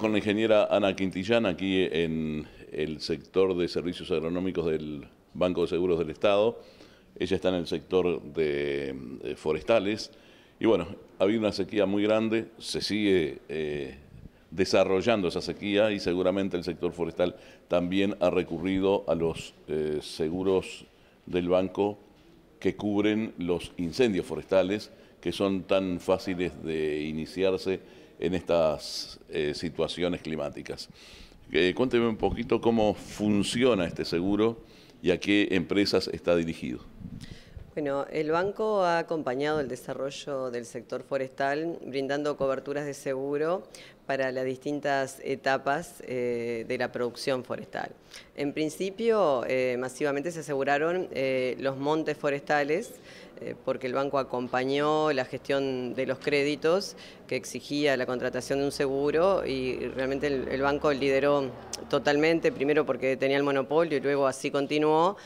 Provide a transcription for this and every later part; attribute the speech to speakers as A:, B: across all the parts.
A: con la ingeniera Ana Quintillán aquí en el sector de servicios agronómicos del Banco de Seguros del Estado. Ella está en el sector de eh, forestales. Y bueno, ha habido una sequía muy grande, se sigue eh, desarrollando esa sequía y seguramente el sector forestal también ha recurrido a los eh, seguros del banco que cubren los incendios forestales que son tan fáciles de iniciarse en estas eh, situaciones climáticas. Eh, cuénteme un poquito cómo funciona este seguro y a qué empresas está dirigido.
B: Bueno, el banco ha acompañado el desarrollo del sector forestal brindando coberturas de seguro para las distintas etapas eh, de la producción forestal. En principio, eh, masivamente se aseguraron eh, los montes forestales, porque el banco acompañó la gestión de los créditos que exigía la contratación de un seguro y realmente el, banco lideró totalmente, primero porque tenía el monopolio y luego así continuó,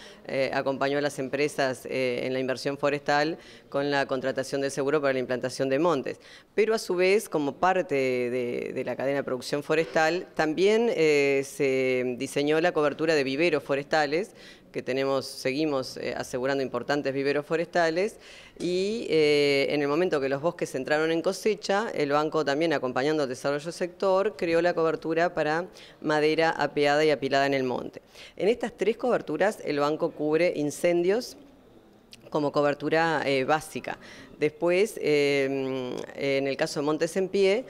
B: acompañó a las empresas en la inversión forestal con la contratación del seguro para la implantación de montes. Pero a su vez, como parte de, de la cadena de producción forestal, también eh, se diseñó la cobertura de viveros forestales, que tenemos, seguimos eh, asegurando importantes viveros forestales, y eh, en el momento que los bosques entraron en cosecha, el banco también acompañando al desarrollo sector, creó la cobertura para madera apeada y apilada en el monte. En estas tres coberturas el banco cubre incendios como cobertura básica. Después, eh, en el caso de Montes en Pie,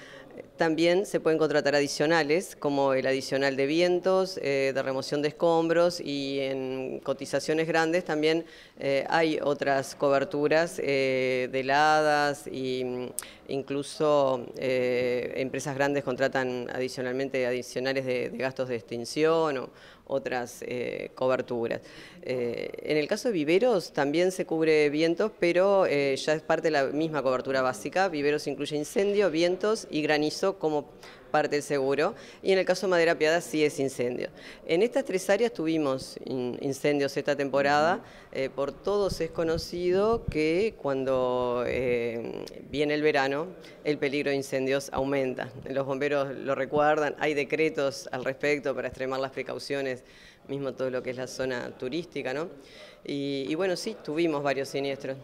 B: también se pueden contratar adicionales, como el adicional de vientos, eh, de remoción de escombros y en cotizaciones grandes también eh, hay otras coberturas de heladas e incluso empresas grandes contratan adicionalmente adicionales de, gastos de extinción otras eh, coberturas. Eh, en el caso de viveros también se cubre vientos, pero eh, ya es parte de la misma cobertura básica. Viveros incluye incendio, vientos y granizo como parte del seguro, y en el caso de Madera Piada sí es incendio. En estas tres áreas tuvimos incendios esta temporada, eh, por todos es conocido que cuando eh, viene el verano el peligro de incendios aumenta. Los bomberos lo recuerdan, hay decretos al respecto para extremar las precauciones, mismo todo lo que es la zona turística, ¿no? y bueno, sí, tuvimos varios siniestros.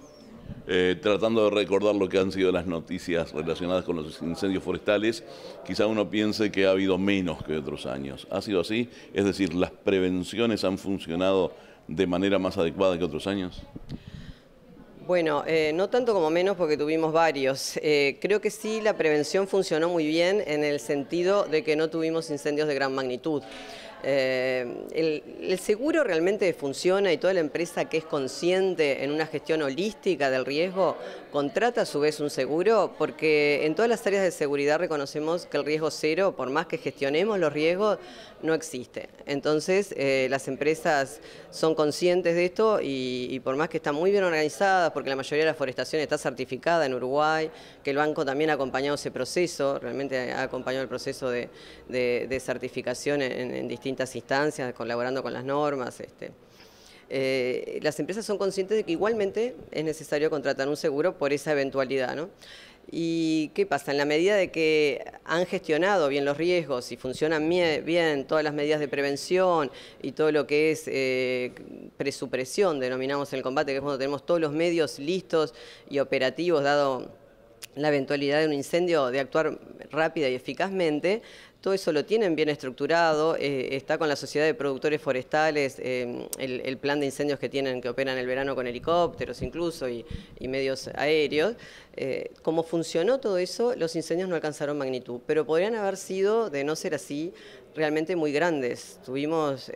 A: Eh, tratando de recordar lo que han sido las noticias relacionadas con los incendios forestales, quizá uno piense que ha habido menos que otros años. ¿Ha sido así? Es decir, ¿las prevenciones han funcionado de manera más adecuada que otros años?
B: Bueno, eh, no tanto como menos porque tuvimos varios. Eh, creo que sí la prevención funcionó muy bien en el sentido de que no tuvimos incendios de gran magnitud. Eh, el, seguro realmente funciona y toda la empresa que es consciente en una gestión holística del riesgo contrata a su vez un seguro porque en todas las áreas de seguridad reconocemos que el riesgo cero, por más que gestionemos los riesgos, no existe. Entonces eh, las empresas son conscientes de esto y, por más que están muy bien organizadas, porque la mayoría de la forestación está certificada en Uruguay, que el banco también ha acompañado ese proceso, realmente ha acompañado el proceso de, certificación en, en distintos instancias, colaborando con las normas. Este, eh, las empresas son conscientes de que igualmente es necesario contratar un seguro por esa eventualidad. ¿no? ¿Y qué pasa? En la medida de que han gestionado bien los riesgos y funcionan bien todas las medidas de prevención y todo lo que es eh, presupresión, denominamos el combate, que es cuando tenemos todos los medios listos y operativos, dado la eventualidad de un incendio, de actuar rápida y eficazmente, todo eso lo tienen bien estructurado, eh, está con la Sociedad de Productores Forestales, eh, el, plan de incendios que tienen, que operan el verano con helicópteros incluso y, medios aéreos. Eh, como funcionó todo eso, los incendios no alcanzaron magnitud, pero podrían haber sido, de no ser así, realmente muy grandes. Tuvimos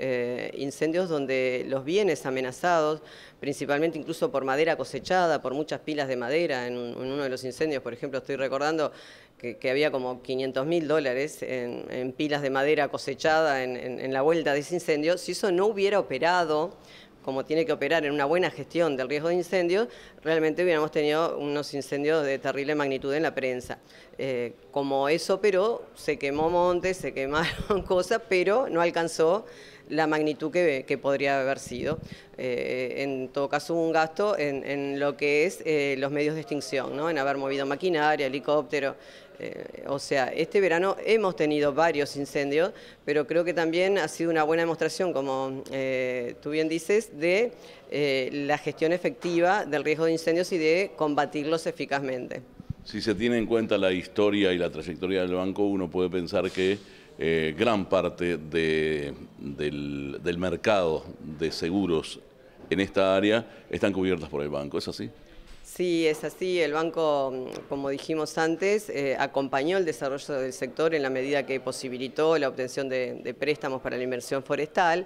B: incendios donde los bienes amenazados, principalmente incluso por madera cosechada, por muchas pilas de madera en, uno de los incendios, por ejemplo, estoy recordando que había como 500 mil dólares en, en, pilas de madera cosechada en, la vuelta de ese incendio, si eso no hubiera operado como tiene que operar en una buena gestión del riesgo de incendio, realmente hubiéramos tenido unos incendios de terrible magnitud en la prensa. Eh, como eso operó, se quemó montes, se quemaron cosas, pero no alcanzó la magnitud que, podría haber sido. Eh, en todo caso, un gasto en, lo que es eh, los medios de extinción, ¿no? en haber movido maquinaria, helicóptero. Eh, o sea, este verano hemos tenido varios incendios, pero creo que también ha sido una buena demostración, como tú bien dices, de la gestión efectiva del riesgo de incendios y de combatirlos eficazmente.
A: Si se tiene en cuenta la historia y la trayectoria del banco, uno puede pensar que eh, gran parte del, del mercado de seguros en esta área están cubiertas por el banco. ¿Es así?
B: Sí, es así. El banco, mm, como dijimos antes, eh, acompañó el desarrollo del sector en la medida que posibilitó la obtención de, préstamos para la inversión forestal.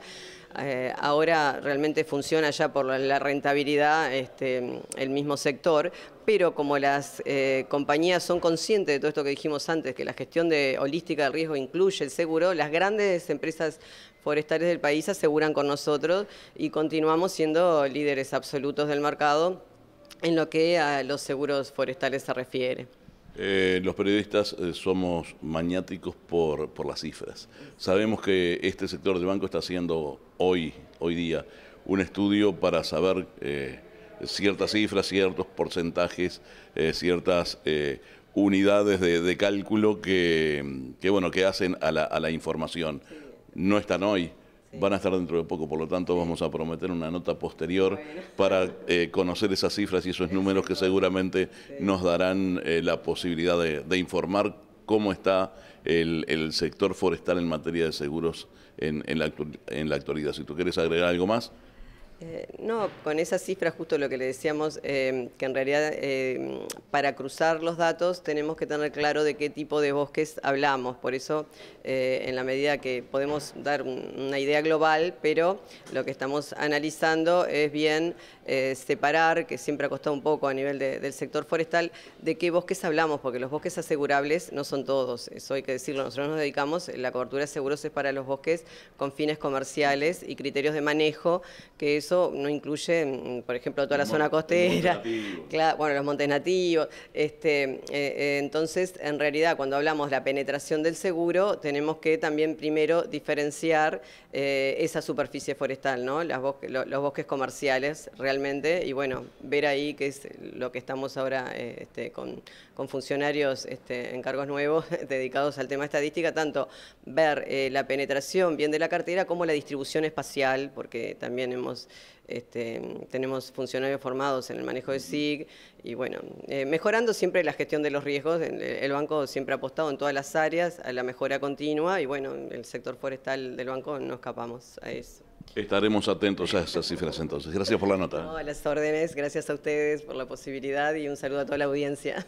B: Eh, ahora realmente funciona ya por la rentabilidad este, mm, el mismo sector, pero como las eh, compañías son conscientes de todo esto que dijimos antes, que la gestión de holística de riesgo incluye el seguro, las grandes empresas forestales del país aseguran con nosotros y continuamos siendo líderes absolutos del mercado en lo que a los seguros forestales se refiere.
A: Eh, los periodistas eh, somos maniáticos por, por, las cifras. Sabemos que este sector de banco está haciendo hoy, hoy día, un estudio para saber eh, ciertas cifras, ciertos porcentajes, ciertas unidades de, cálculo que, que, bueno, que hacen a la, a la información. No están hoy. Van a estar dentro de poco, por lo tanto vamos a prometer una nota posterior para eh, conocer esas cifras y esos números que seguramente nos darán eh, la posibilidad de, informar cómo está el, sector forestal en materia de seguros en la actualidad. Si tú quieres agregar algo más.
B: Eh, no, con esa cifra justo lo que le decíamos, eh, que en realidad eh, para cruzar los datos tenemos que tener claro de qué tipo de bosques hablamos. Por eso, en la medida que podemos dar una idea global, pero lo que estamos analizando es bien separar, que siempre ha costado un poco a nivel del sector forestal, de qué bosques hablamos, porque los bosques asegurables no son todos. Eso hay que decirlo. Nosotros nos dedicamos, la cobertura de seguros es para los bosques con fines comerciales y criterios de manejo, que es eso no incluye, mm, por ejemplo, toda la zona costera, bueno, los montes nativos. Este, eh, eh, entonces, en realidad, cuando hablamos de la penetración del seguro, tenemos que también primero diferenciar eh, esa superficie forestal, ¿no? los bosques comerciales realmente, y bueno, ver ahí que es lo que estamos ahora este, con, funcionarios este, en cargos nuevos dedicados al tema estadística, tanto ver la penetración bien de la cartera como la distribución espacial, porque también hemos este, tenemos funcionarios formados en el manejo de SIG y bueno, eh, mejorando siempre la gestión de los riesgos. El, banco siempre ha apostado en todas las áreas a la mejora continua y bueno, el sector forestal del banco no escapamos a eso.
A: Estaremos atentos a esas cifras entonces. Gracias por la nota.
B: a las órdenes, gracias a ustedes por la posibilidad y un saludo a toda la audiencia.